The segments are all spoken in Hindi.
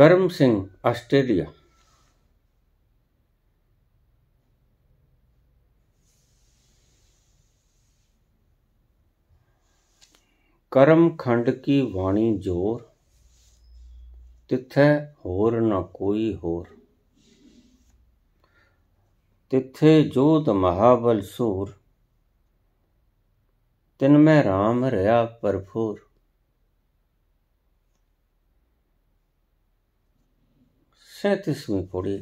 करम सिंह ऑस्ट्रेलिया करम खंड की वाणी जोर तिथे होर न कोई होर तिथे जोध महाबल सूर तिन तिनमें राम रया परफूर सैतीसवीं पौड़ी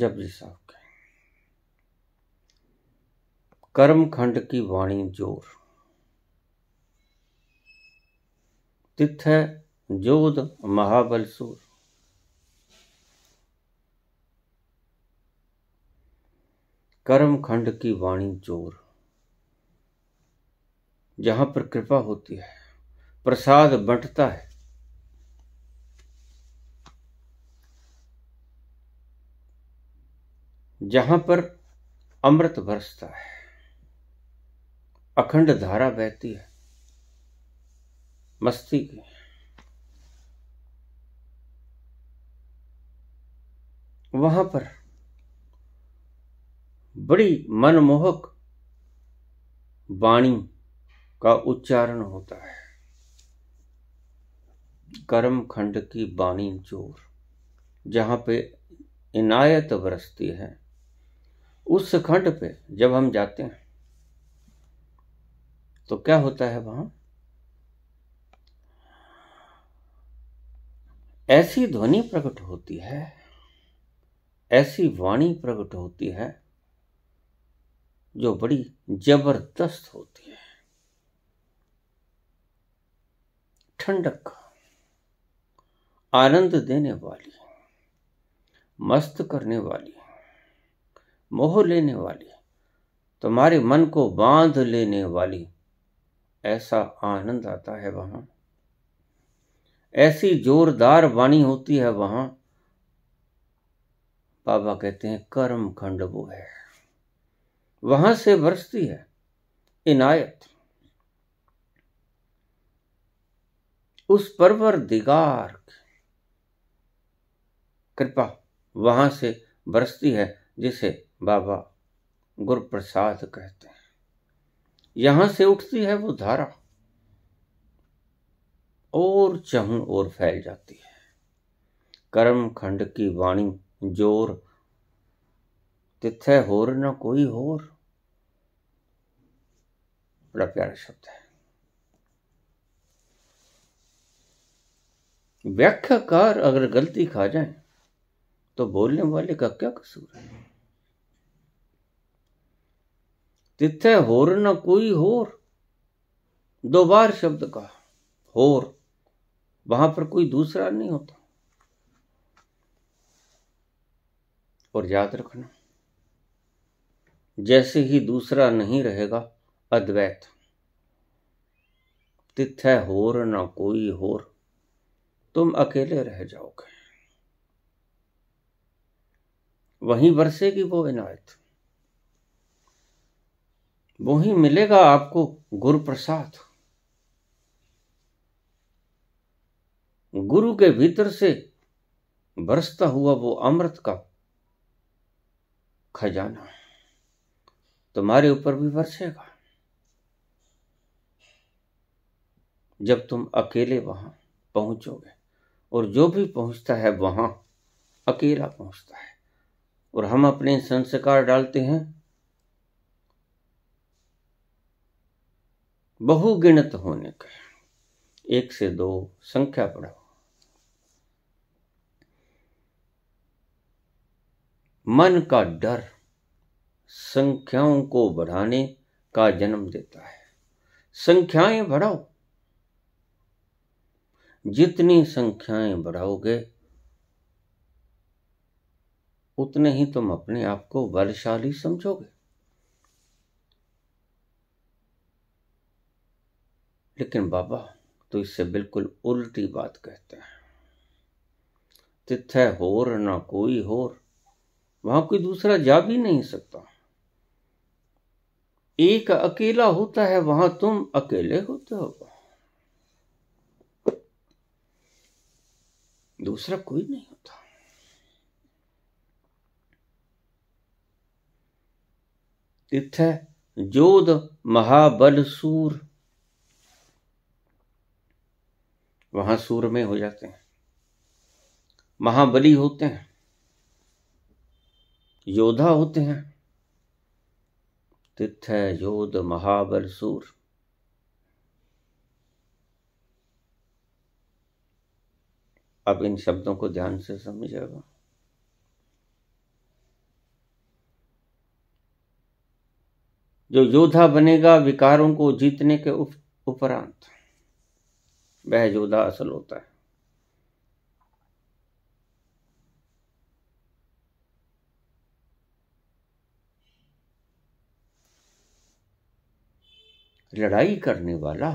जपजी साहब के कर्म खंड की वाणी जोर तिथ है जोध महाबल सूर कर्म खंड की वाणी जोर जहां पर कृपा होती है प्रसाद बंटता है जहां पर अमृत बरसता है अखंड धारा बहती है मस्ती की वहां पर बड़ी मनमोहक वाणी का उच्चारण होता है कर्म खंड की वाणी चोर जहां पे इनायत बरसती है उस खंड पे जब हम जाते हैं तो क्या होता है वहां ऐसी ध्वनि प्रकट होती है ऐसी वाणी प्रकट होती है जो बड़ी जबरदस्त होती है ठंडक आनंद देने वाली मस्त करने वाली मोह लेने वाली तुम्हारे मन को बांध लेने वाली ऐसा आनंद आता है वहां ऐसी जोरदार वाणी होती है वहां बाबा कहते हैं कर्म खंड वो है वहां से बरसती है इनायत उस परवर दिगार कृपा वहां से बरसती है जिसे बाबा गुरुप्रसाद कहते हैं यहां से उठती है वो धारा और चहुं और फैल जाती है कर्म खंड की वाणी जोर तिथे होर न कोई होर बड़ा प्यारा शब्द है व्याख्याकार अगर गलती खा जाए तो बोलने वाले का क्या कसूर है तिथे होर न कोई होर दो बार शब्द का होर वहां पर कोई दूसरा नहीं होता और याद रखना जैसे ही दूसरा नहीं रहेगा अद्वैत तिथे होर न कोई होर तुम अकेले रह जाओगे वहीं बरसेगी वो इनायत वो ही मिलेगा आपको गुरु प्रसाद गुरु के भीतर से बरसता हुआ वो अमृत का खजाना तुम्हारे ऊपर भी बरसेगा जब तुम अकेले वहां पहुंचोगे और जो भी पहुंचता है वहां अकेला पहुंचता है और हम अपने संस्कार डालते हैं बहुगिणत होने का एक से दो संख्या पढ़ो मन का डर संख्याओं को बढ़ाने का जन्म देता है संख्याएं बढ़ाओ जितनी संख्याएं बढ़ाओगे उतने ही तुम अपने आप को बलशाली समझोगे लेकिन बाबा तो इससे बिल्कुल उल्टी बात कहते हैं तिथे होर ना कोई होर वहां कोई दूसरा जा भी नहीं सकता एक अकेला होता है वहां तुम अकेले होते हो दूसरा कोई नहीं होता तिथे जोध महाबल सूर वहां सूर में हो जाते हैं महाबली होते हैं योद्धा होते हैं तिथ योद महाबल सूर अब इन शब्दों को ध्यान से समझेगा जो योद्धा बनेगा विकारों को जीतने के उप, उपरांत बहजोदा असल होता है लड़ाई करने वाला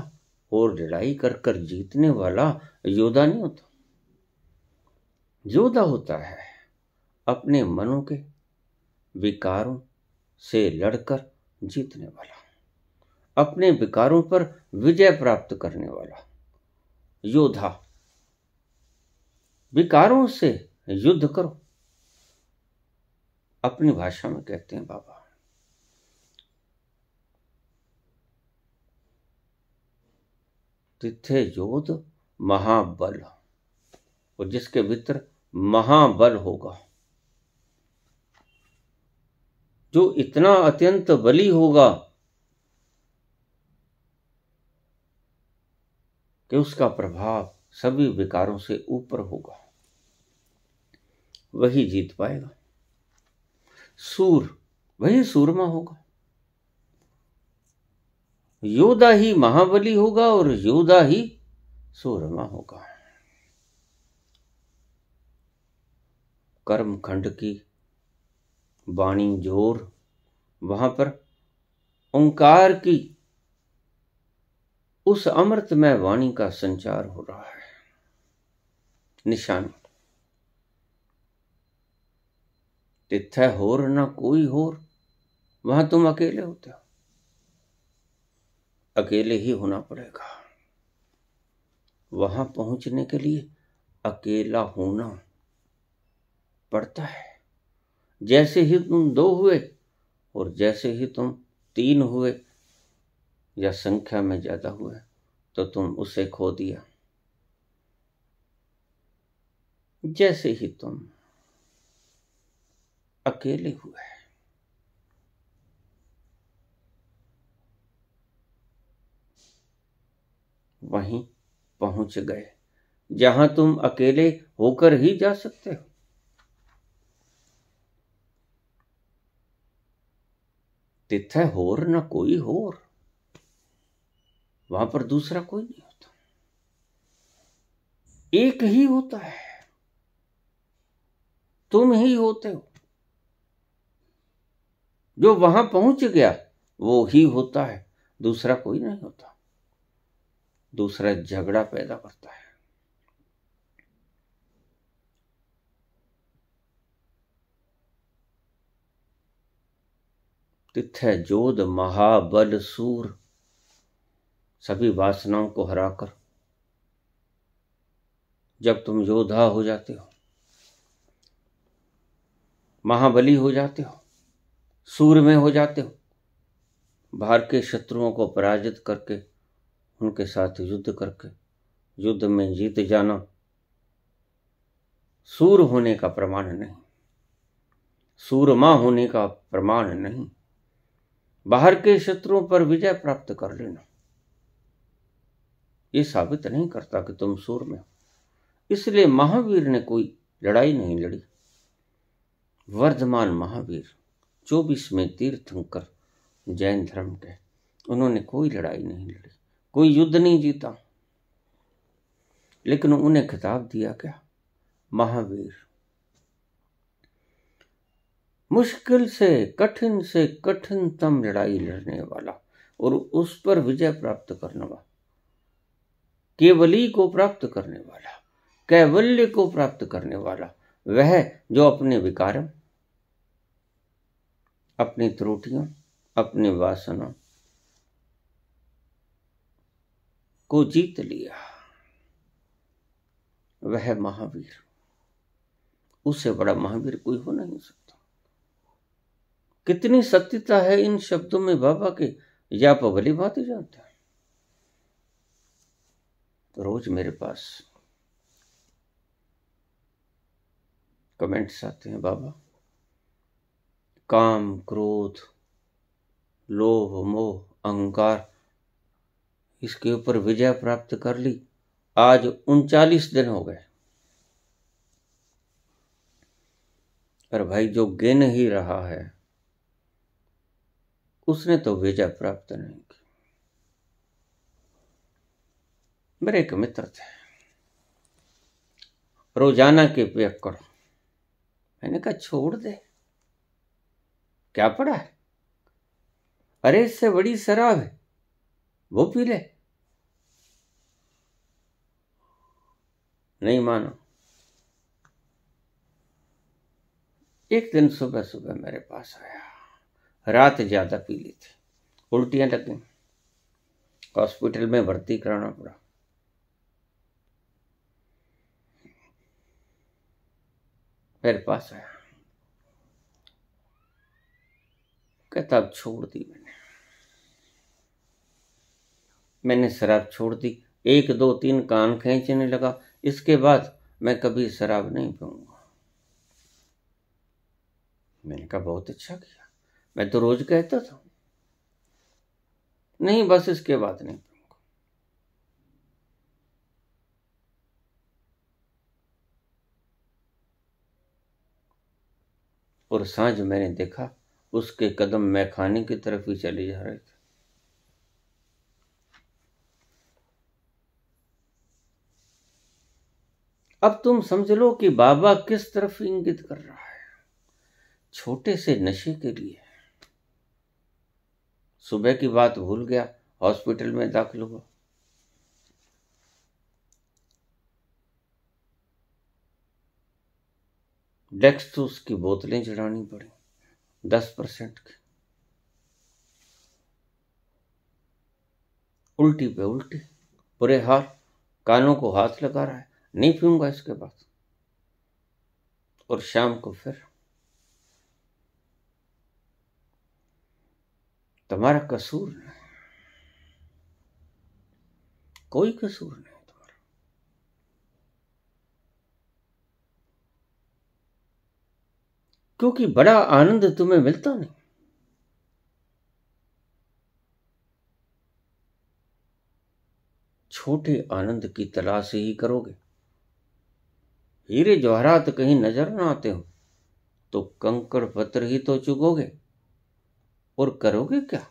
और लड़ाई कर कर जीतने वाला योद्धा नहीं होता योद्धा होता है अपने मनों के विकारों से लड़कर जीतने वाला अपने विकारों पर विजय प्राप्त करने वाला योद्धा विकारों से युद्ध करो अपनी भाषा में कहते हैं बाबा तिथे योद्ध महाबल और जिसके भीतर महाबल होगा जो इतना अत्यंत बली होगा कि उसका प्रभाव सभी विकारों से ऊपर होगा वही जीत पाएगा सूर वही सूरमा होगा योदा ही महाबली होगा और योदा ही सूरमा होगा कर्म खंड की वाणी जोर वहां पर ओंकार की उस अमृतमय वाणी का संचार हो रहा है निशानी तिथै होर ना कोई होर वहां तुम अकेले होते हो अकेले ही होना पड़ेगा वहां पहुंचने के लिए अकेला होना पड़ता है जैसे ही तुम दो हुए और जैसे ही तुम तीन हुए या संख्या में ज़्यादा हुआ तो तुम उसे खो दिया जैसे ही तुम अकेले हुए वहीं पहुंच गए जहां तुम अकेले होकर ही जा सकते हो तिथे होर न कोई होर वहां पर दूसरा कोई नहीं होता एक ही होता है तुम ही होते हो जो वहां पहुंच गया वो ही होता है दूसरा कोई नहीं होता दूसरा झगड़ा पैदा करता है तिथे जोध महाबल सूर सभी वासनाओं को हराकर जब तुम योद्धा हो जाते हो महाबली हो जाते हो सूर्य में हो जाते हो बाहर के शत्रुओं को पराजित करके उनके साथ युद्ध करके युद्ध में जीत जाना सूर होने का प्रमाण नहीं सूरमा होने का प्रमाण नहीं बाहर के शत्रुओं पर विजय प्राप्त कर लेना ये साबित नहीं करता कि तुम सूर में हो इसलिए महावीर ने कोई लड़ाई नहीं लड़ी वर्धमान महावीर चौबीसवें तीर्थंकर जैन धर्म के उन्होंने कोई लड़ाई नहीं लड़ी कोई युद्ध नहीं जीता लेकिन उन्हें खिताब दिया गया महावीर मुश्किल से कठिन से कठिनतम लड़ाई लड़ने वाला और उस पर विजय प्राप्त करने वाला केवली को प्राप्त करने वाला कैवल्य को प्राप्त करने वाला वह जो अपने विकारम अपनी त्रुटियों अपनी वासना को जीत लिया वह महावीर उससे बड़ा महावीर कोई हो नहीं सकता कितनी सत्यता है इन शब्दों में बाबा के या पवली तो बात ही जानते हैं रोज़ मेरे पास कमेंट्स आते हैं बाबा काम क्रोध लोभ मोह अहंकार इसके ऊपर विजय प्राप्त कर ली आज उनचालीस दिन हो गए पर भाई जो गिन ही रहा है उसने तो विजय प्राप्त नहीं ब्रेक मित्र थे रोजाना के उपयोग करो मैंने कहा छोड़ दे क्या पड़ा है अरे इससे बड़ी शराब है वो पी ले नहीं मानो एक दिन सुबह सुबह मेरे पास आया रात ज़्यादा पी ली थी उल्टियां लग गई हॉस्पिटल में भर्ती कराना पड़ा फिर पास आया अब छोड़ दी मैंने मैंने शराब छोड़ दी एक दो तीन कान खींचने लगा इसके बाद मैं कभी शराब नहीं पीऊंगा मैंने कहा बहुत अच्छा किया मैं तो रोज कहता था नहीं बस इसके बाद नहीं और सांझ मैंने देखा उसके कदम मैखाने की तरफ ही चले जा रहे थे अब तुम समझ लो कि बाबा किस तरफ इंगित कर रहा है छोटे से नशे के लिए सुबह की बात भूल गया हॉस्पिटल में दाखिल हुआ डेक्स तो उसकी बोतलें चढ़ानी पड़ी दस परसेंट की उल्टी पे उल्टी बुरे हाथ कानों को हाथ लगा रहा है नहीं पीऊंगा इसके बाद और शाम को फिर तुम्हारा कसूर नहीं कोई कसूर नहीं क्योंकि बड़ा आनंद तुम्हें मिलता नहीं छोटे आनंद की तलाश ही करोगे हीरे जवाहरात कहीं नजर ना आते हो तो कंकड़ पत्र ही तो चुगोगे और करोगे क्या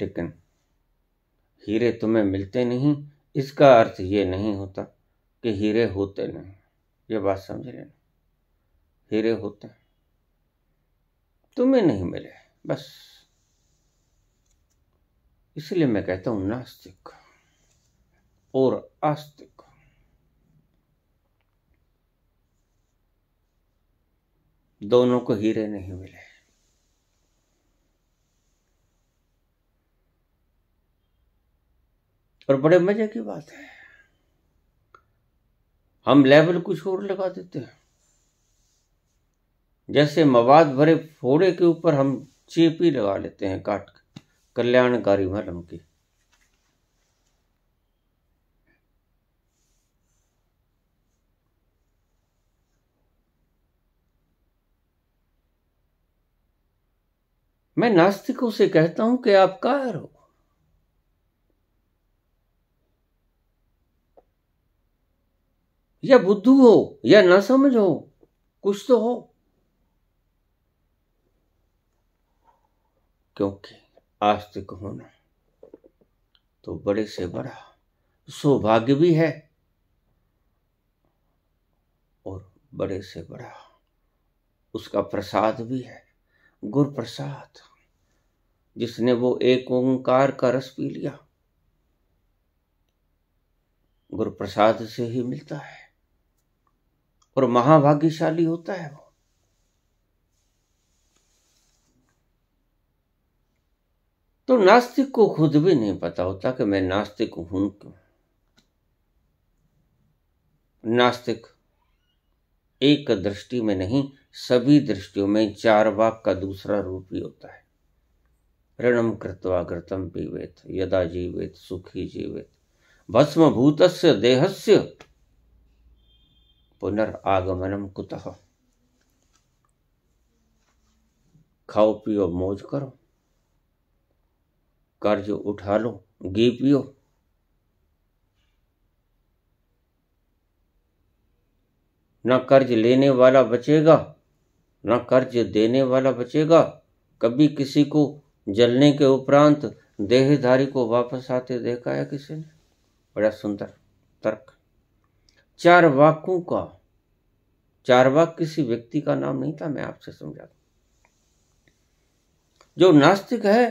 लेकिन हीरे तुम्हें मिलते नहीं इसका अर्थ ये नहीं होता कि हीरे होते नहीं ये बात समझ लेना हीरे होते हैं तुम्हें नहीं मिले बस इसलिए मैं कहता हूं नास्तिक और आस्तिक दोनों को हीरे नहीं मिले और बड़े मजे की बात है हम लेवल कुछ और लगा देते हैं जैसे मवाद भरे फोड़े के ऊपर हम चेपी लगा लेते हैं काट कल्याणकारी मरम की मैं नास्तिकों से कहता हूं कि आप कायर हो या बुद्धू हो या ना समझ हो कुछ तो हो क्योंकि आस्तिक होना तो बड़े से बड़ा सौभाग्य भी है और बड़े से बड़ा उसका प्रसाद भी है गुर प्रसाद जिसने वो एक ओंकार का रस पी लिया गुरु प्रसाद से ही मिलता है और महाभाग्यशाली होता है वो तो नास्तिक को खुद भी नहीं पता होता कि मैं नास्तिक हूं क्यों नास्तिक एक दृष्टि में नहीं सभी दृष्टियों में चार वाक का दूसरा रूप ही होता है ऋणम कृतवा कृतम पीवेत यदा जीवित सुखी जीवित भस्म भूतस्य देहस्य पुनरागमनम कुतः खाओ पियो मौज करो कर्ज उठा लो घी पियो ना कर्ज लेने वाला बचेगा ना कर्ज देने वाला बचेगा कभी किसी को जलने के उपरांत देहधारी को वापस आते देखा है किसी ने बड़ा सुंदर तर्क चारवाकों का चारवाक किसी व्यक्ति का नाम नहीं था मैं आपसे समझा जो नास्तिक है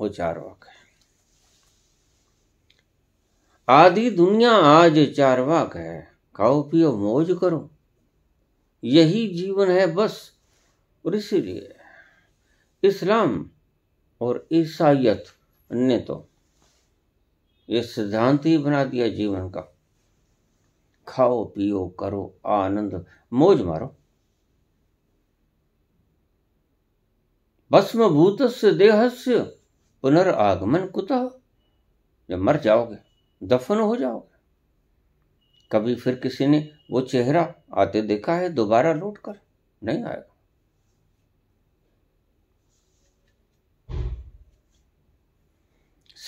वो चारवाक है आदि दुनिया आज चारवाक है खाओ पियो मौज करो यही जीवन है बस और इसीलिए इस्लाम और ईसाइत ने तो ये सिद्धांत ही बना दिया जीवन का खाओ पियो करो आनंद मोज मारो भस्म भूतस्य देहस्य पुनर्आगमन कुतः जब मर जाओगे दफन हो जाओगे कभी फिर किसी ने वो चेहरा आते देखा है दोबारा लौट कर नहीं आएगा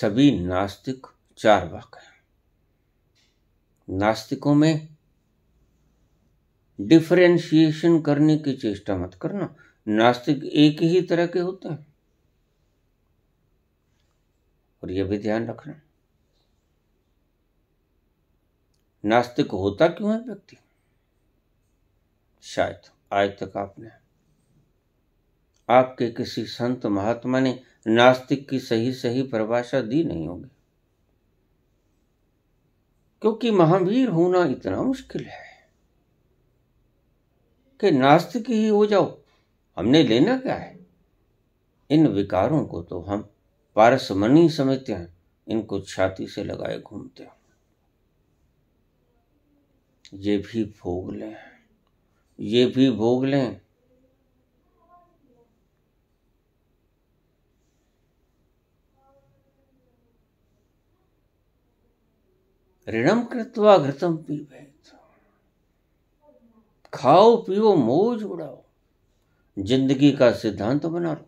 सभी नास्तिक चार वाक हैं नास्तिकों में डिफ्रेंशिएशन करने की चेष्टा मत करना नास्तिक एक ही तरह के होते हैं और यह भी ध्यान रखना नास्तिक होता क्यों है व्यक्ति शायद आज तक आपने आपके किसी संत महात्मा ने नास्तिक की सही सही परिभाषा दी नहीं होगी क्योंकि महावीर होना इतना मुश्किल है कि नास्तिक ही हो जाओ हमने लेना क्या है इन विकारों को तो हम पारसमनी समझते हैं इनको छाती से लगाए घूमते हैं ये भी भोग लें ये भी भोग लें ऋणम कृत्वा घृतम पी खाओ पियो मौज उड़ाओ जिंदगी का सिद्धांत तो बना लो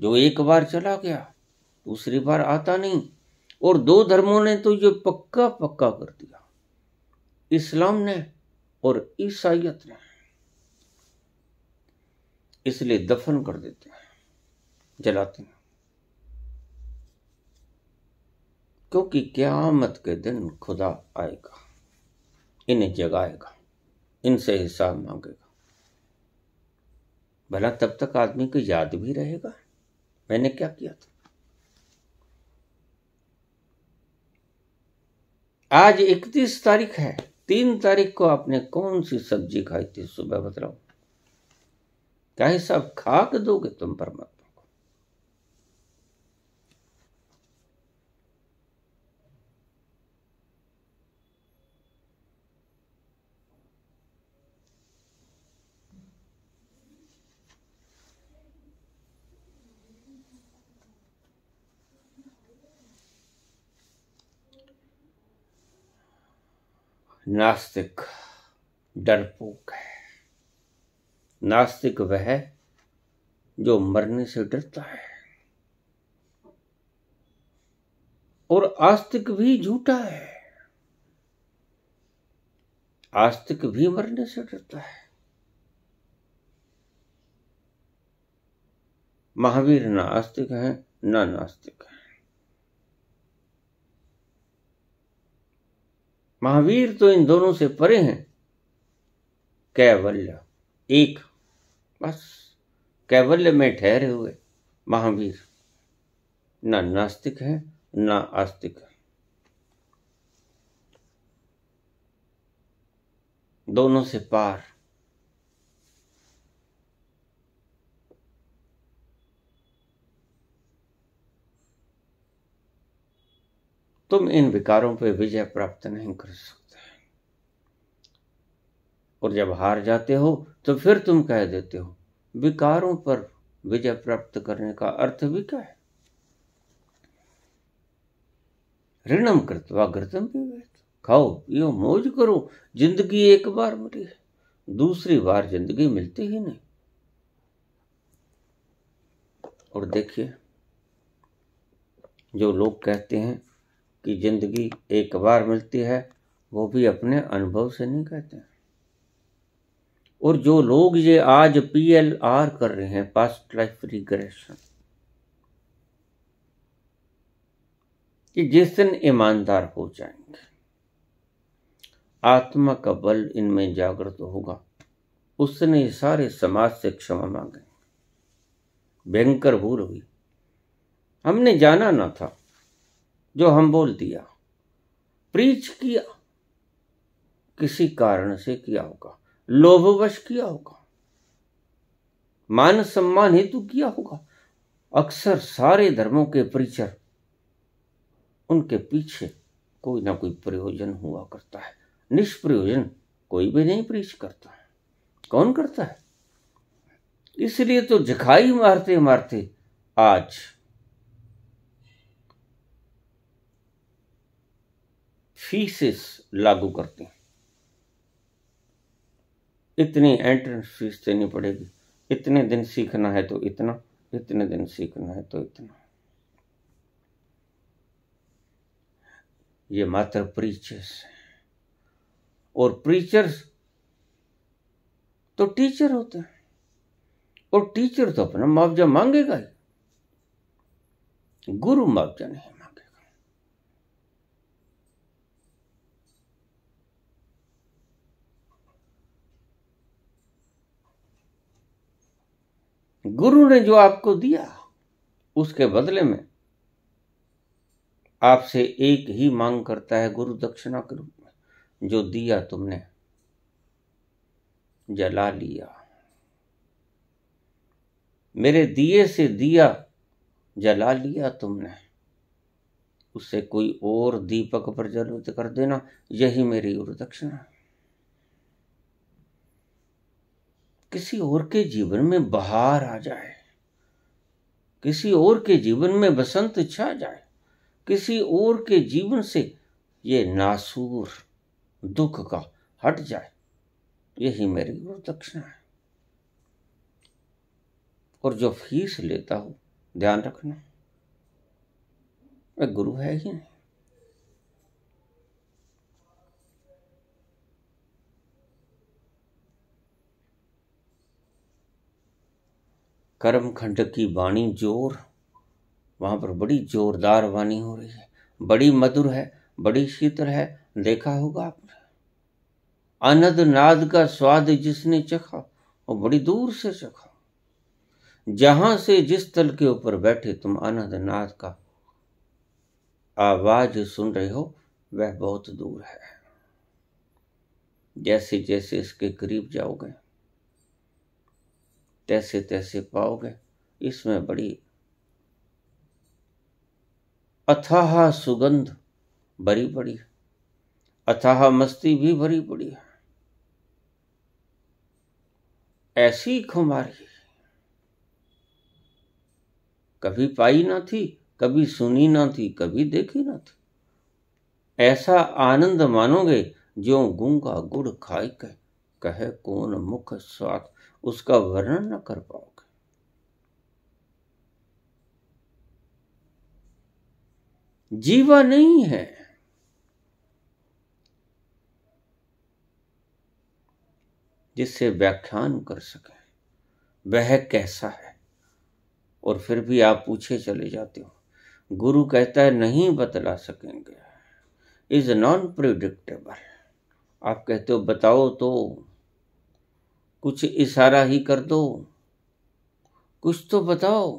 जो एक बार चला गया दूसरी बार आता नहीं और दो धर्मों ने तो ये पक्का पक्का कर दिया इस्लाम ने और ईसाइत ने इसलिए दफन कर देते हैं जलाते हैं क्योंकि क्यामत के दिन खुदा आएगा इन्हें जगाएगा इनसे हिसाब मांगेगा भला तब तक आदमी को याद भी रहेगा मैंने क्या किया था आज इकतीस तारीख है तीन तारीख को आपने कौन सी सब्जी खाई थी सुबह बताओ क्या हिसाब खा के दोगे तुम पर मत नास्तिक डरपोक है नास्तिक वह जो मरने से डरता है और आस्तिक भी झूठा है आस्तिक भी मरने से डरता है महावीर ना आस्तिक है ना नास्तिक महावीर तो इन दोनों से परे हैं कैवल्य एक बस कैवल्य में ठहरे हुए महावीर ना नास्तिक है ना आस्तिक है दोनों से पार तुम इन विकारों पर विजय प्राप्त नहीं कर सकते और जब हार जाते हो तो फिर तुम कह देते हो विकारों पर विजय प्राप्त करने का अर्थ भी क्या है ऋणम कृतवा घृतम पिबेत खाओ यो मौज करो जिंदगी एक बार मिली है दूसरी बार जिंदगी मिलती ही नहीं और देखिए जो लोग कहते हैं कि जिंदगी एक बार मिलती है वो भी अपने अनुभव से नहीं कहते हैं और जो लोग ये आज पीएलआर कर रहे हैं पास्ट लाइफ रिग्रेशन कि जिस दिन ईमानदार हो जाएंगे आत्मा का बल इनमें जागृत होगा उसने ये सारे समाज से क्षमा मांगे भयंकर भूल हुई हमने जाना ना था जो हम बोल दिया प्रीच किया किसी कारण से किया होगा लोभवश किया होगा मान सम्मान हेतु किया होगा अक्सर सारे धर्मों के प्रीचर उनके पीछे कोई ना कोई प्रयोजन हुआ करता है निष्प्रयोजन कोई भी नहीं प्रीच करता है कौन करता है इसलिए तो जखाई मारते मारते आज फीसेस लागू करते हैं इतनी एंट्रेंस फीस देनी पड़ेगी इतने दिन सीखना है तो इतना इतने दिन सीखना है तो इतना ये मात्र प्रीचर्स और प्रीचर्स तो टीचर होते हैं और टीचर तो अपना मुआवजा मांगेगा ही गुरु मुआवजा नहीं गुरु ने जो आपको दिया उसके बदले में आपसे एक ही मांग करता है गुरु दक्षिणा के रूप में जो दिया तुमने जला लिया मेरे दिए से दिया जला लिया तुमने उससे कोई और दीपक प्रज्वलित कर देना यही मेरी गुरु दक्षिणा है किसी और के जीवन में बहार आ जाए किसी और के जीवन में बसंत छा जाए किसी और के जीवन से ये नासूर दुख का हट जाए यही मेरी गुरु दक्षिणा है और जो फीस लेता हो ध्यान रखना मैं गुरु है ही नहीं कर्म खंड की वाणी जोर वहाँ पर बड़ी जोरदार वाणी हो रही है बड़ी मधुर है बड़ी शीतल है देखा होगा आपने अनद नाद का स्वाद जिसने चखा वो बड़ी दूर से चखा जहां से जिस तल के ऊपर बैठे तुम अनद नाद का आवाज सुन रहे हो वह बहुत दूर है जैसे जैसे इसके करीब जाओगे तैसे तैसे पाओगे इसमें बड़ी अथाह सुगंध भरी पड़ी अथाह मस्ती भी भरी पड़ी है ऐसी खुमारी कभी पाई ना थी कभी सुनी ना थी कभी देखी ना थी ऐसा आनंद मानोगे जो गुंगा गुड़ खाई कह कहे कौन मुख स्वाद उसका वर्णन न कर पाओगे जीवा नहीं है जिससे व्याख्यान कर सके वह कैसा है और फिर भी आप पूछे चले जाते हो गुरु कहता है नहीं बतला सकेंगे इज नॉन प्रिडिक्टेबल आप कहते हो बताओ तो कुछ इशारा ही कर दो कुछ तो बताओ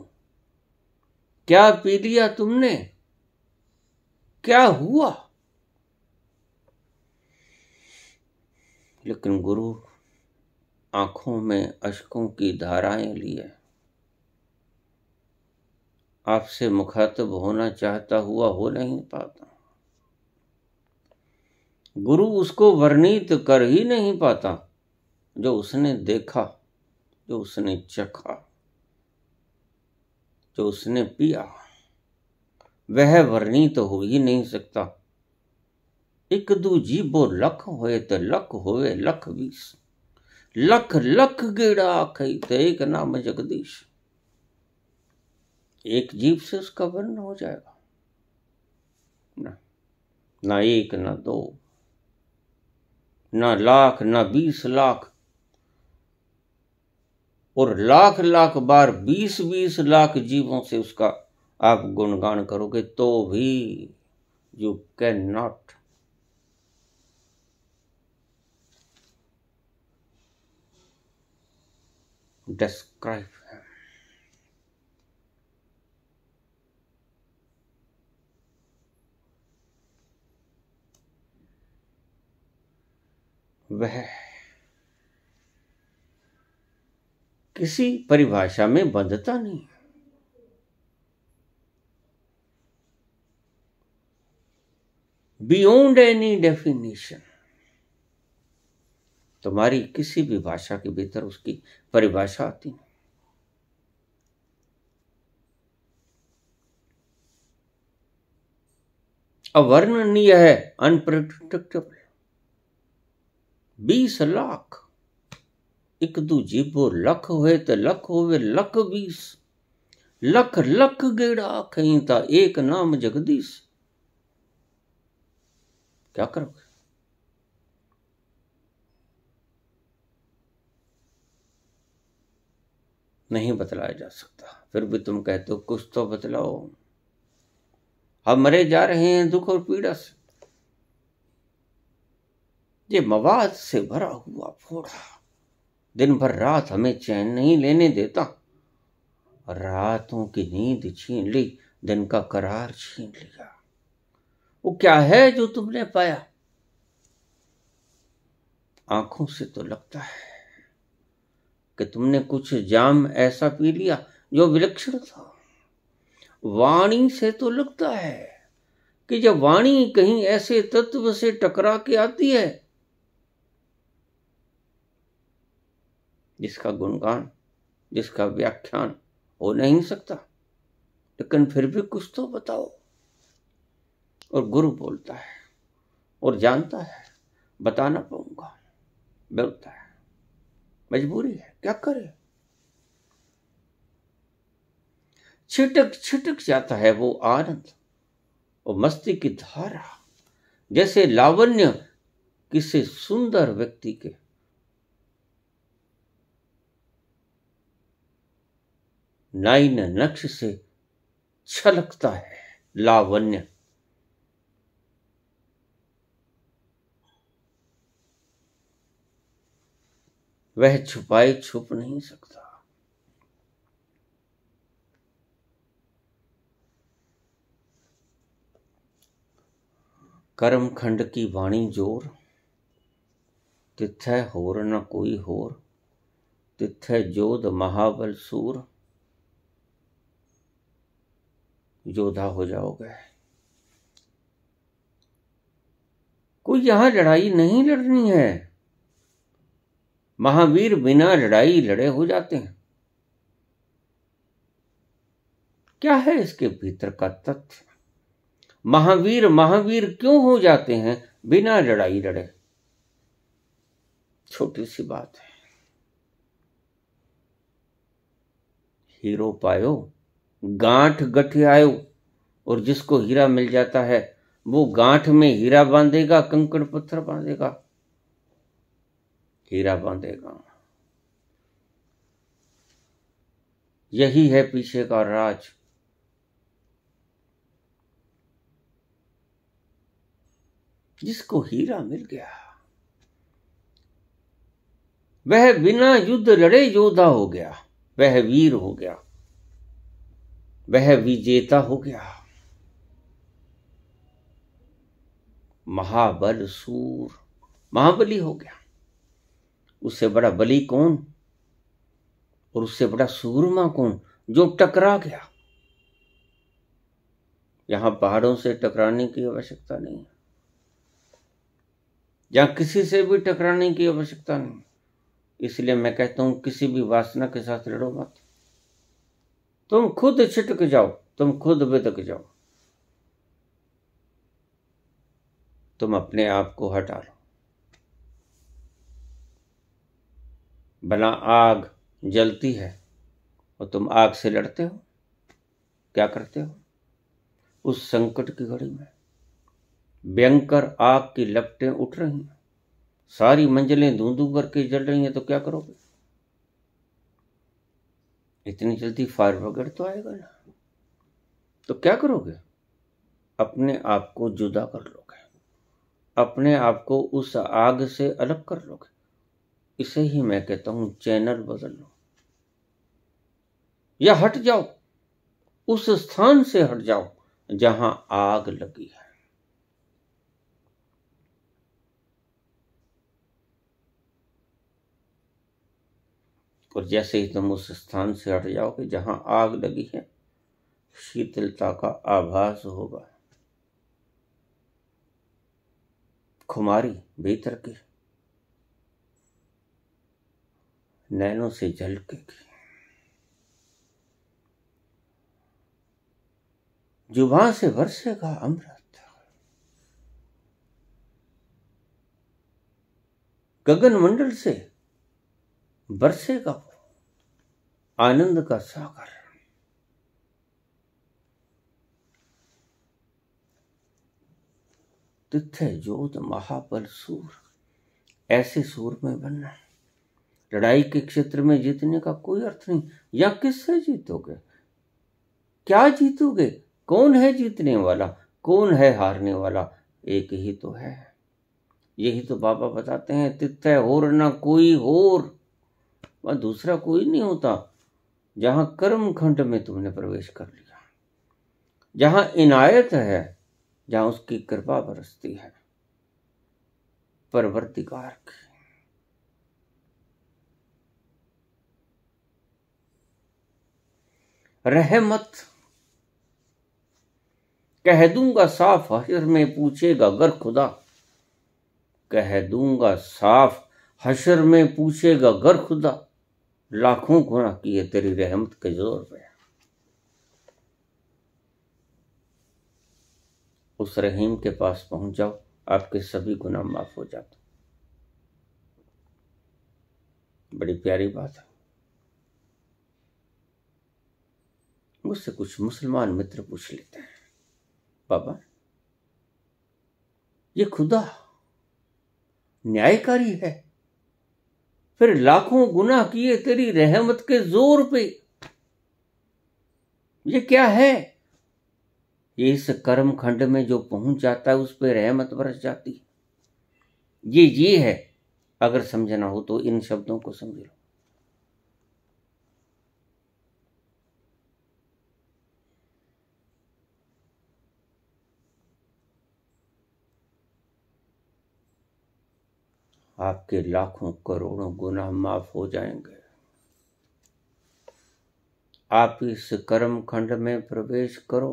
क्या पी लिया तुमने क्या हुआ लेकिन गुरु आंखों में अशकों की धाराएं लिए आपसे मुखातब होना चाहता हुआ हो नहीं पाता गुरु उसको वर्णित कर ही नहीं पाता जो उसने देखा जो उसने चखा जो उसने पिया वह वर्णित तो हो ही नहीं सकता एक दू जीबो लख होए तो लख होए लख बीस लख लख गेड़ा कही तो एक नाम जगदीश एक जीव से उसका वर्ण हो जाएगा ना ना एक ना दो ना लाख ना बीस लाख और लाख लाख बार बीस बीस लाख जीवों से उसका आप गुणगान करोगे तो भी यू कैन नॉट डिस्क्राइब वह किसी परिभाषा में बंधता नहीं बियॉन्ड एनी डेफिनेशन तुम्हारी किसी भी भाषा के भीतर उसकी परिभाषा आती नहीं अवर्णनीय है अनप्रडिक्टेबल बीस लाख एक दू जीबो लख होए तो लख होवे लख बीस लख लख गेड़ा खई था एक नाम जगदीश क्या करोगे नहीं बतलाया जा सकता फिर भी तुम कहते हो कुछ तो बतलाओ हम मरे जा रहे हैं दुख और पीड़ा से ये मवाद से भरा हुआ फोड़ा दिन भर रात हमें चैन नहीं लेने देता रातों की नींद छीन ली दिन का करार छीन लिया वो क्या है जो तुमने पाया आंखों से तो लगता है कि तुमने कुछ जाम ऐसा पी लिया जो विलक्षण था वाणी से तो लगता है कि जब वाणी कहीं ऐसे तत्व से टकरा के आती है जिसका गुणगान जिसका व्याख्यान हो नहीं सकता लेकिन फिर भी कुछ तो बताओ और गुरु बोलता है और जानता है बताना पाऊंगा बोलता है मजबूरी है क्या करे छिटक छिटक जाता है वो आनंद और मस्ती की धारा जैसे लावण्य किसी सुंदर व्यक्ति के नाइन नक्श से छलकता है लावण्य वह छुपाए छुप नहीं सकता कर्म खंड की वाणी जोर तिथ होर न कोई होर तिथ जोध महाबल सूर योद्धा हो जाओगे कोई यहां लड़ाई नहीं लड़नी है महावीर बिना लड़ाई लड़े हो जाते हैं क्या है इसके भीतर का तथ्य महावीर महावीर क्यों हो जाते हैं बिना लड़ाई लड़े छोटी सी बात है हीरो पायो गांठ गठियायो और जिसको हीरा मिल जाता है वो गांठ में हीरा बांधेगा कंकड़ पत्थर बांधेगा हीरा बांधेगा यही है पीछे का राज जिसको हीरा मिल गया वह बिना युद्ध लड़े योद्धा हो गया वह वीर हो गया वह विजेता हो गया महाबल सूर महाबली हो गया उससे बड़ा बली कौन और उससे बड़ा सूरमा कौन जो टकरा गया यहां पहाड़ों से टकराने की आवश्यकता नहीं है जहां किसी से भी टकराने की आवश्यकता नहीं इसलिए मैं कहता हूं किसी भी वासना के साथ लड़ो मत तुम खुद छिटक जाओ तुम खुद बिदक जाओ तुम अपने आप को हटा लो बना आग जलती है और तुम आग से लड़ते हो क्या करते हो उस संकट की घड़ी में भयंकर आग की लपटें उठ रही हैं सारी मंजिलें धूंधू करके जल रही हैं तो क्या करोगे इतनी जल्दी फायर ब्रिगेड तो आएगा ना तो क्या करोगे अपने आप को जुदा कर लोगे अपने आप को उस आग से अलग कर लोगे इसे ही मैं कहता हूं चैनल बदल लो या हट जाओ उस स्थान से हट जाओ जहां आग लगी है और जैसे ही तुम उस स्थान से हट जाओगे जहाँ आग लगी है शीतलता का आभास होगा खुमारी भीतर की नैनों से झलकेगी जुबान से बरसेगा अमृत गगन मंडल से बरसेगा आनंद का सागर तिथ्य जोत महाबल सूर ऐसे सूर में बनना लड़ाई के क्षेत्र में जीतने का कोई अर्थ नहीं या किससे जीतोगे क्या जीतोगे कौन है जीतने वाला कौन है हारने वाला एक ही तो है यही तो बाबा बताते हैं तिथ्य होर ना कोई होर दूसरा कोई नहीं होता जहां कर्म खंड में तुमने प्रवेश कर लिया जहां इनायत है जहां उसकी कृपा बरसती है परवर्तिकार की रहमत कह दूंगा साफ हशर में पूछेगा गर खुदा कह दूंगा साफ हशर में पूछेगा गर खुदा लाखों गुना किए तेरी रहमत के जोर पे उस रहीम के पास पहुंच जाओ आपके सभी गुना माफ हो जाते बड़ी प्यारी बात है मुझसे कुछ मुसलमान मित्र पूछ लेते हैं बाबा ये खुदा न्यायकारी है फिर लाखों गुना किए तेरी रहमत के जोर पे ये क्या है ये इस कर्म खंड में जो पहुंच जाता है उस पर रहमत बरस जाती है ये ये है अगर समझना हो तो इन शब्दों को समझ लो आपके लाखों करोड़ों गुनाह माफ हो जाएंगे आप इस कर्म खंड में प्रवेश करो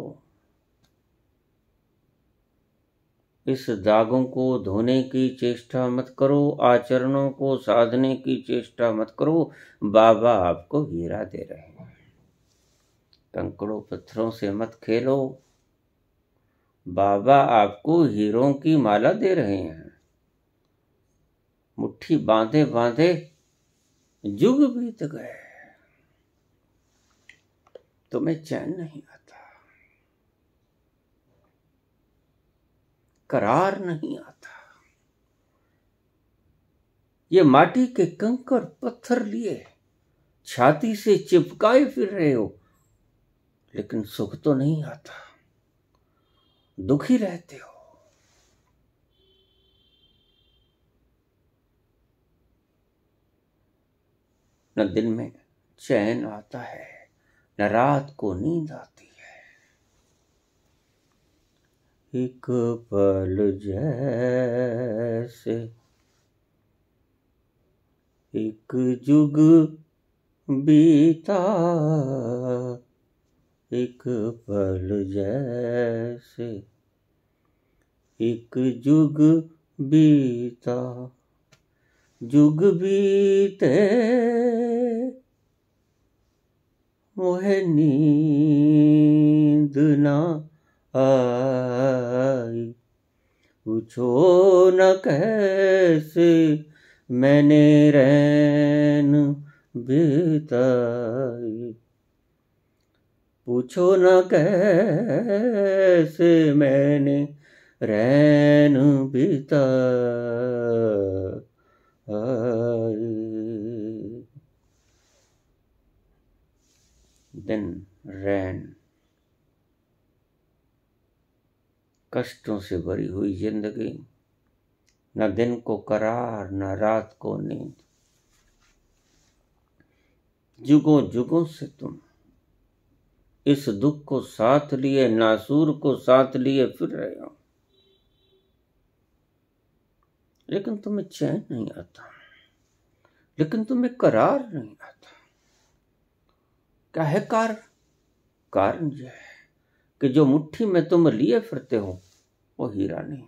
इस दागों को धोने की चेष्टा मत करो आचरणों को साधने की चेष्टा मत करो बाबा आपको हीरा दे रहे हैं कंकड़ों पत्थरों से मत खेलो बाबा आपको हीरों की माला दे रहे हैं मुट्ठी बांधे बांधे युग बीत गए तुम्हें चैन नहीं आता करार नहीं आता ये माटी के कंकर पत्थर लिए छाती से चिपकाए फिर रहे हो लेकिन सुख तो नहीं आता दुखी रहते हो न दिन में चैन आता है न रात को नींद आती है एक पल जैसे एक जुग बीता एक पल जैसे एक जुग बीता जुग बीते मोहे नींद ना आई पूछो न कैसे मैंने रैन बिताई पूछो न कैसे मैंने रैन बिताई her. रैन कष्टों से भरी हुई जिंदगी न दिन को करार न रात को नींद जुगों जुगों से तुम इस दुख को साथ लिए नासूर को साथ लिए फिर रहे हो लेकिन तुम्हें चैन नहीं आता लेकिन तुम्हें करार नहीं आता क्या है कारण कारण यह है कि जो मुट्ठी में तुम लिए फिरते हो वो हीरा नहीं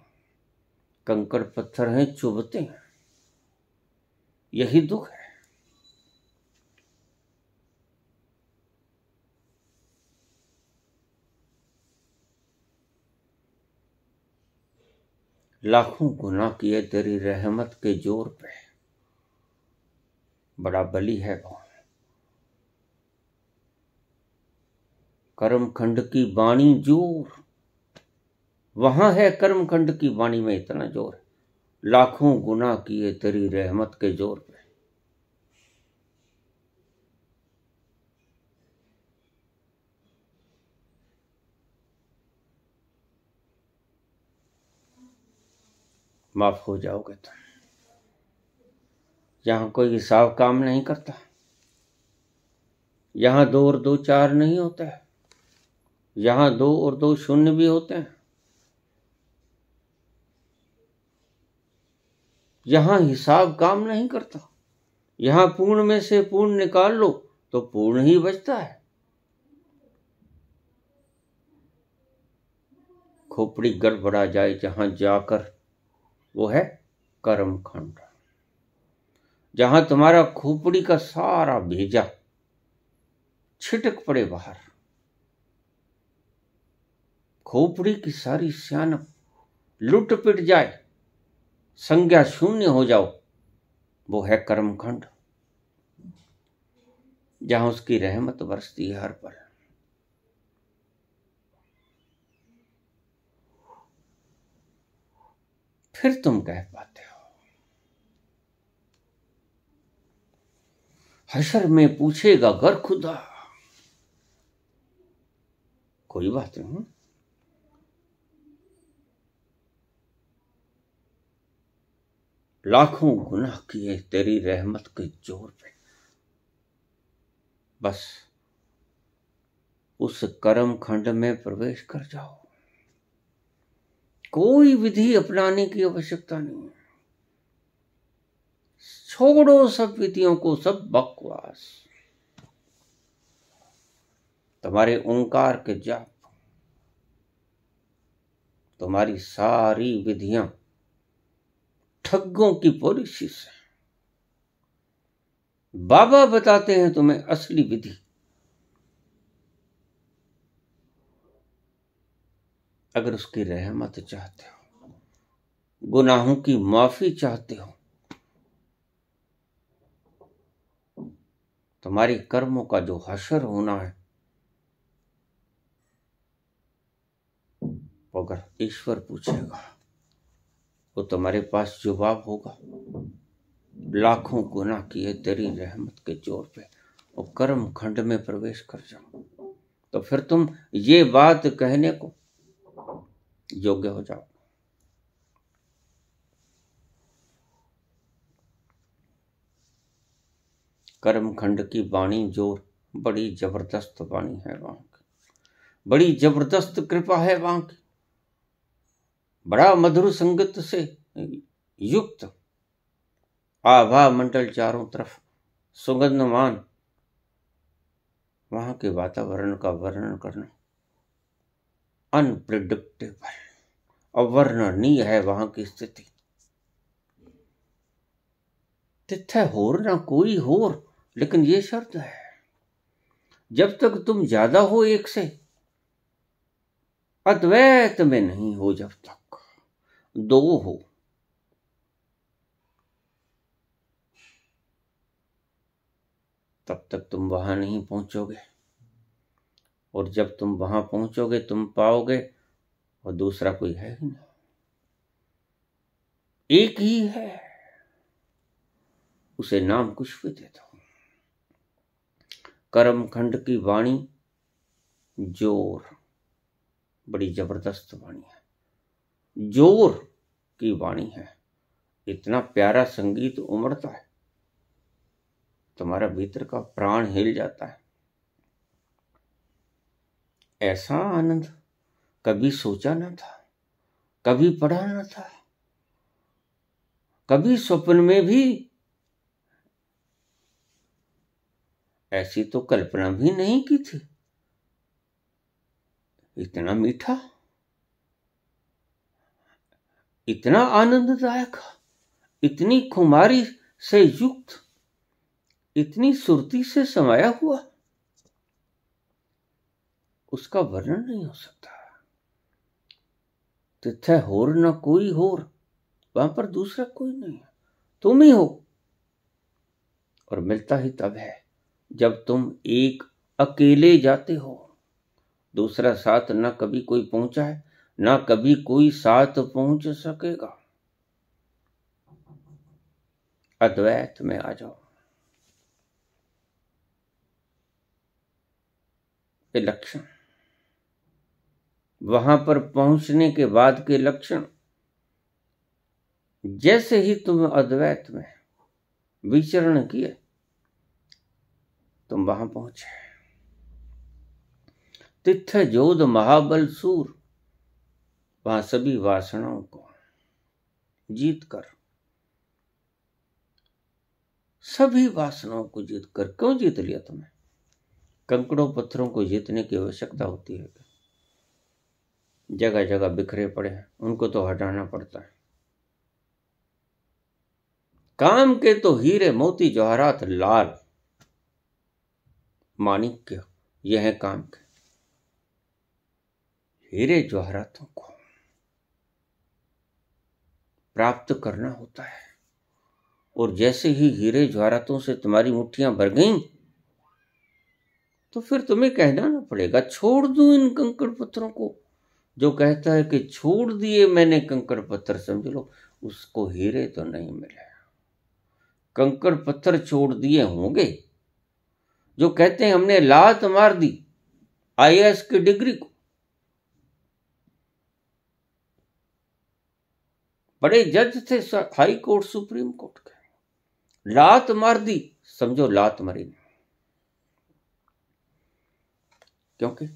कंकड़ पत्थर हैं चुभते हैं यही दुख है लाखों गुना किए तेरी रहमत के जोर पे बड़ा बली है कौन कर्म खंड की वाणी जोर वहां है कर्म खंड की वाणी में इतना जोर लाखों गुना किए तेरी रहमत के जोर पे माफ हो जाओगे तुम यहां कोई हिसाब काम नहीं करता यहां दो और दो चार नहीं होता है यहां दो और दो शून्य भी होते हैं यहां हिसाब काम नहीं करता यहां पूर्ण में से पूर्ण निकाल लो तो पूर्ण ही बचता है खोपड़ी गड़बड़ा जाए जहां जाकर वो है कर्म खंड जहां तुम्हारा खोपड़ी का सारा भेजा छिटक पड़े बाहर खोपड़ी की सारी सियान लुट पिट जाए संज्ञा शून्य हो जाओ वो है कर्मखंड जहां उसकी रहमत बरसती है हर पल फिर तुम कह पाते हो हशर में पूछेगा गर खुदा कोई बात नहीं लाखों गुनाह किए तेरी रहमत के जोर पे बस उस कर्म खंड में प्रवेश कर जाओ कोई विधि अपनाने की आवश्यकता नहीं है छोड़ो सब विधियों को सब बकवास तुम्हारे ओंकार के जाप तुम्हारी सारी विधियां ठगों की पॉलिसी से बाबा बताते हैं तुम्हें असली विधि अगर उसकी रहमत चाहते हो गुनाहों की माफ़ी चाहते हो तुम्हारे कर्मों का जो हशर होना है अगर ईश्वर पूछेगा वो तुम्हारे पास जवाब होगा लाखों गुना किए तेरी रहमत के जोर पे और कर्म खंड में प्रवेश कर जाओ तो फिर तुम ये बात कहने को योग्य हो जाओ कर्मखंड की वाणी जो बड़ी जबरदस्त वाणी है वहां की बड़ी जबरदस्त कृपा है वहां की बड़ा मधुर संगत से युक्त आभा मंडल चारों तरफ सुगंधमान वहां के वातावरण का वर्णन करना अनप्रिडिक्टेबल अवर्णनीय है वहां की स्थिति तिथे होर ना कोई होर लेकिन ये शर्त है जब तक तुम ज्यादा हो एक से अद्वैत में नहीं हो जब तक दो हो तब तक तुम वहां नहीं पहुंचोगे और जब तुम वहां पहुंचोगे तुम पाओगे और दूसरा कोई है ही नहीं एक ही है उसे नाम कुछ भी दे दो कर्म खंड की वाणी जोर बड़ी जबरदस्त वाणी है जोर की वाणी है इतना प्यारा संगीत उमड़ता है तुम्हारा भीतर का प्राण हिल जाता है ऐसा आनंद कभी सोचा न था कभी पढ़ा न था कभी स्वप्न में भी ऐसी तो कल्पना भी नहीं की थी इतना मीठा इतना आनंददायक इतनी खुमारी से युक्त इतनी सुरती से समाया हुआ उसका वर्णन नहीं हो सकता तिथे होर ना कोई होर वहां पर दूसरा कोई नहीं है तुम ही हो और मिलता ही तब है जब तुम एक अकेले जाते हो दूसरा साथ ना कभी कोई पहुंचा है ना कभी कोई साथ पहुंच सकेगा अद्वैत में आ जाओ विलक्षण वहां पर पहुंचने के बाद के लक्षण जैसे ही तुम अद्वैत में विचरण किए तुम वहां पहुंचे तिथ जोध महाबल सूर वहां सभी वासनाओं को जीत कर सभी वासनाओं को जीत कर क्यों जीत लिया तुमने कंकड़ों पत्थरों को जीतने की आवश्यकता होती है क्या जगह जगह बिखरे पड़े हैं उनको तो हटाना पड़ता है काम के तो हीरे मोती जवाहरात लाल क्यों यह है काम के हीरे जवाहरातों को प्राप्त करना होता है और जैसे ही हीरे जवाहरातों से तुम्हारी मुट्ठियां भर गई तो फिर तुम्हें कहना ना पड़ेगा छोड़ दू इन कंकड़ पत्थरों को जो कहता है कि छोड़ दिए मैंने कंकर पत्थर समझ लो उसको हीरे तो नहीं मिले कंकर पत्थर छोड़ दिए होंगे जो कहते हैं हमने लात मार दी आई की डिग्री को बड़े जज थे हाई कोर्ट सुप्रीम कोर्ट के लात मार दी समझो लात मरी नहीं क्योंकि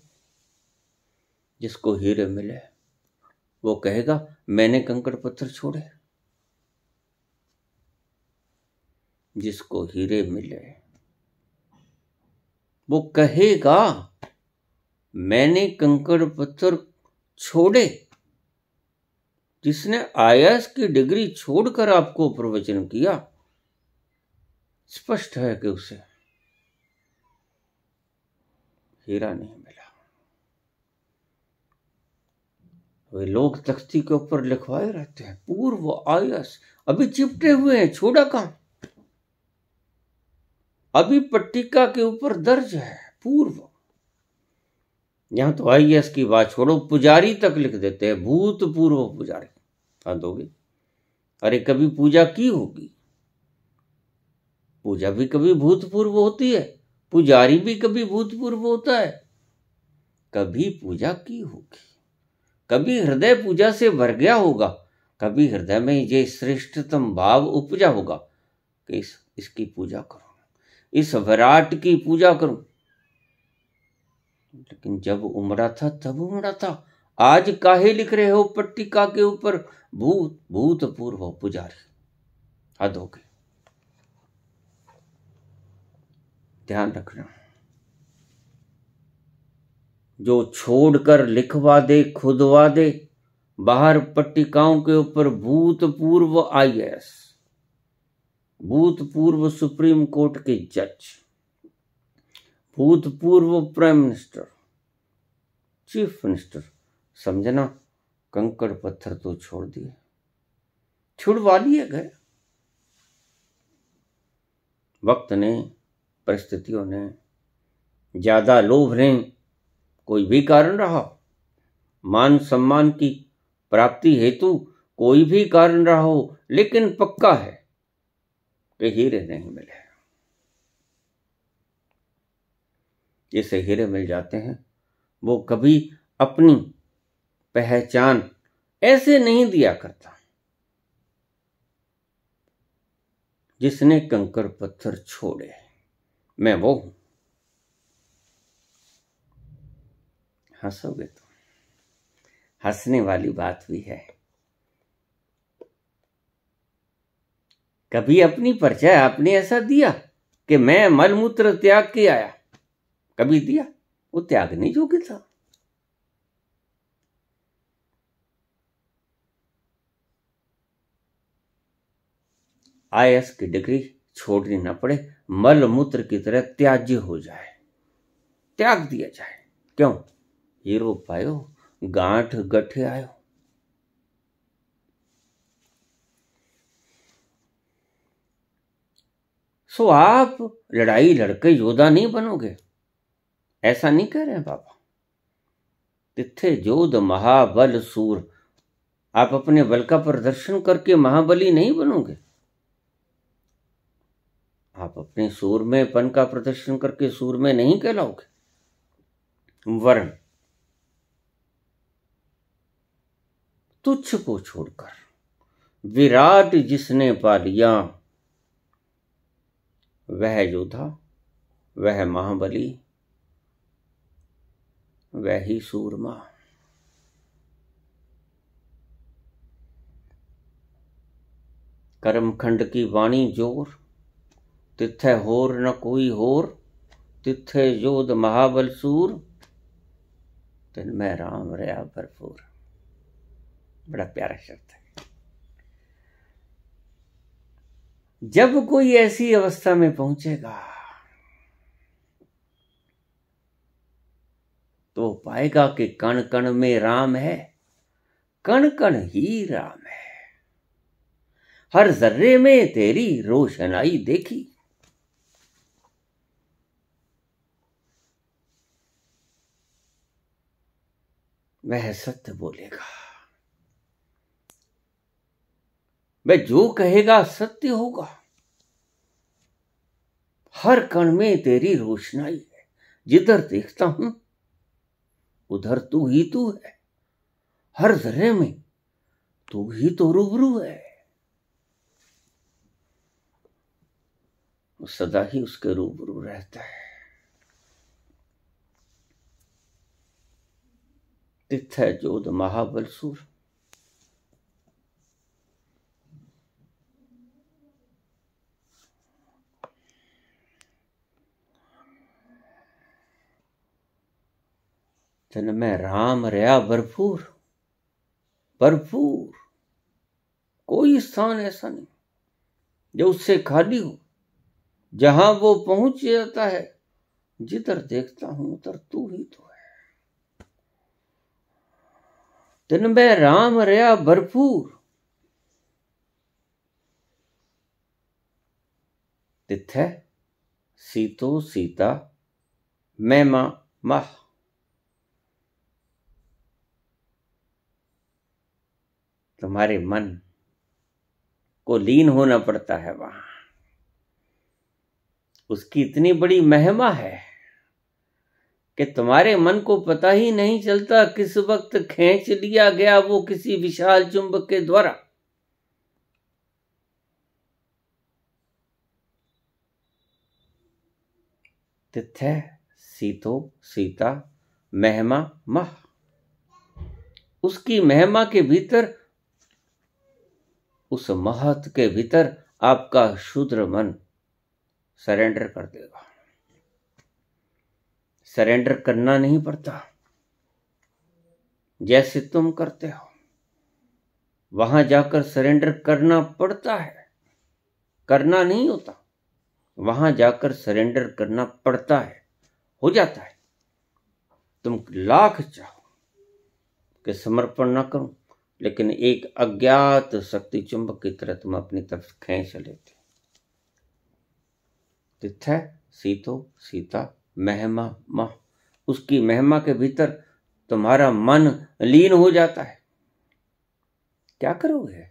जिसको हीरे मिले वो कहेगा मैंने कंकड़ पत्थर छोड़े जिसको हीरे मिले वो कहेगा मैंने कंकड़ पत्थर छोड़े जिसने आयास की डिग्री छोड़कर आपको प्रवचन किया स्पष्ट है कि उसे हीरा नहीं वे लोग तख्ती के ऊपर लिखवाए रहते हैं पूर्व आयस अभी चिपटे हुए हैं छोड़ा काम अभी पट्टिका के ऊपर दर्ज है पूर्व यहां तो आई एस की बात छोड़ो पुजारी तक लिख देते हैं भूतपूर्व पुजारी हाँ दोगे अरे कभी पूजा की होगी पूजा भी कभी भूतपूर्व होती है पुजारी भी कभी भूतपूर्व होता है कभी पूजा की होगी कभी हृदय पूजा से भर गया होगा कभी हृदय में ये श्रेष्ठतम भाव उपजा होगा कि इस इसकी पूजा करूं इस विराट की पूजा करूं लेकिन जब उमड़ा था तब उमड़ा था आज काहे लिख रहे हो पट्टिका के ऊपर भूत भूतपूर्व पुजारी हद हो गई ध्यान रखना जो छोड़कर लिखवा दे खुदवा दे बाहर पट्टिकाओं के ऊपर भूतपूर्व आईएएस भूतपूर्व सुप्रीम कोर्ट के जज भूतपूर्व प्राइम मिनिस्टर चीफ मिनिस्टर समझना कंकड़ पत्थर तो छोड़ दिए छुड़वा लिए गए वक्त ने परिस्थितियों ने ज़्यादा लोभ ने कोई भी कारण रहा मान सम्मान की प्राप्ति हेतु कोई भी कारण रहा हो लेकिन पक्का है कि हीरे नहीं मिले जिसे हीरे मिल जाते हैं वो कभी अपनी पहचान ऐसे नहीं दिया करता जिसने कंकर पत्थर छोड़े मैं वो हूं हंसोगे तो हंसने वाली बात भी है कभी अपनी परिचय आपने ऐसा दिया कि मैं मलमूत्र त्याग के आया कभी दिया वो नहीं जो था आईएस की डिग्री छोड़नी ना पड़े मलमूत्र की तरह त्याज्य हो जाए त्याग दिया जाए क्यों हीरो पायो गांठ गठे आयो सो आप लड़ाई लड़के योद्धा नहीं बनोगे ऐसा नहीं कह रहे हैं पापा तिथे जोध महाबल सूर आप अपने बल का प्रदर्शन करके महाबली नहीं बनोगे आप अपने सूर में पन का प्रदर्शन करके सूर में नहीं कहलाओगे वर्ण तुच्छ को छोड़कर विराट जिसने पा लिया वह योद्धा वह महाबली वह ही सूरमा कर्मखंड की वाणी जोर तिथे होर न कोई होर तिथे जोध महाबल सूर तिन मैं राम रहा भरपूर बड़ा प्यारा शब्द है जब कोई ऐसी अवस्था में पहुंचेगा तो पाएगा कि कण कण में राम है कण कण ही राम है हर जर्रे में तेरी रोशनाई देखी वह सत्य बोलेगा वह जो कहेगा सत्य होगा हर कण में तेरी रोशनाई है जिधर देखता हूं उधर तू ही तू है हर जरे में तू ही तो रूबरू है वो सदा ही उसके रूबरू रहता है तिथ है जोध महाबलसूर तन में राम रहा भरपूर भरपूर कोई स्थान ऐसा नहीं जो उससे खाली हो जहां वो पहुंच जाता है जिधर देखता हूं उधर तू ही तो है तिन में राम रहा भरपूर तिथै सीतो सीता मैं मां मह तुम्हारे मन को लीन होना पड़ता है वहां उसकी इतनी बड़ी महिमा है कि तुम्हारे मन को पता ही नहीं चलता किस वक्त खींच लिया गया वो किसी विशाल चुंबक के द्वारा तिथ्य सीतो सीता महिमा मह उसकी महिमा के भीतर उस महत के भीतर आपका शूद्र मन सरेंडर कर देगा सरेंडर करना नहीं पड़ता जैसे तुम करते हो वहां जाकर सरेंडर करना पड़ता है करना नहीं होता वहां जाकर सरेंडर करना पड़ता है हो जाता है तुम लाख चाहो कि समर्पण ना करूं लेकिन एक अज्ञात शक्ति चुंबक की तरह तुम अपनी तरफ खेच लेते तिथ सीतो सीता महमा मह उसकी महिमा के भीतर तुम्हारा मन लीन हो जाता है क्या करोगे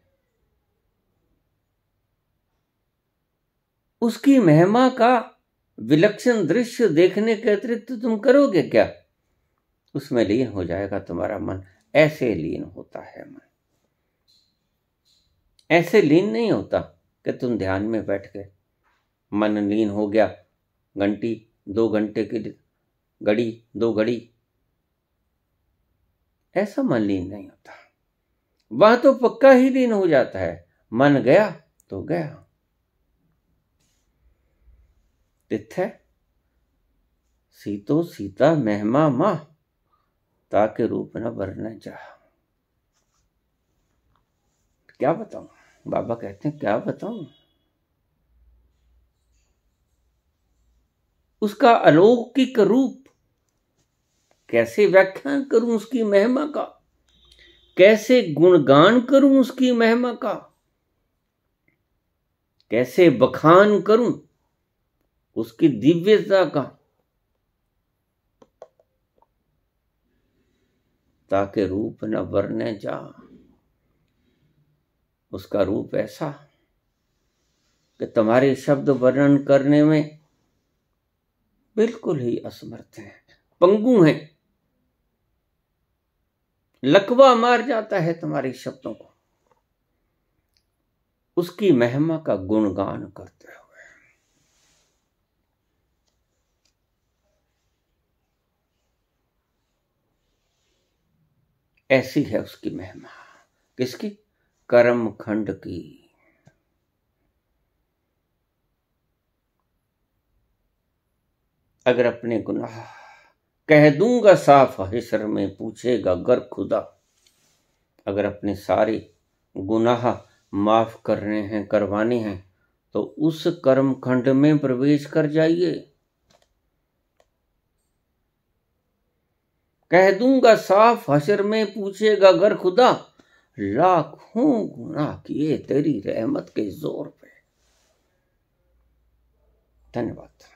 उसकी महिमा का विलक्षण दृश्य देखने के अतिरिक्त तुम करोगे क्या उसमें लीन हो जाएगा तुम्हारा मन ऐसे लीन होता है मन ऐसे लीन नहीं होता कि तुम ध्यान में बैठ गए मन लीन हो गया घंटी दो घंटे की घड़ी दो घड़ी ऐसा मन लीन नहीं होता वह तो पक्का ही लीन हो जाता है मन गया तो गया तिथ है सीतो सीता मेहमा माह ताकि रूप न बरना चाह क्या बताऊं बाबा कहते हैं क्या बताऊं उसका अलौकिक रूप कैसे व्याख्यान करूं उसकी महिमा का कैसे गुणगान करूं उसकी महिमा का कैसे बखान करूं उसकी दिव्यता का ताकि रूप न वरने जा उसका रूप ऐसा कि तुम्हारे शब्द वर्णन करने में बिल्कुल ही असमर्थ हैं पंगु हैं लकवा मार जाता है तुम्हारे शब्दों को उसकी महिमा का गुणगान करते हो ऐसी है उसकी महिमा किसकी कर्म खंड की अगर अपने गुनाह कह दूंगा साफ हिसर में पूछेगा गर खुदा अगर अपने सारे गुनाह माफ करने हैं करवाने हैं तो उस कर्म खंड में प्रवेश कर जाइए कह दूंगा साफ हशर में पूछेगा गर खुदा लाखों गुना किए तेरी रहमत के जोर पे धन्यवाद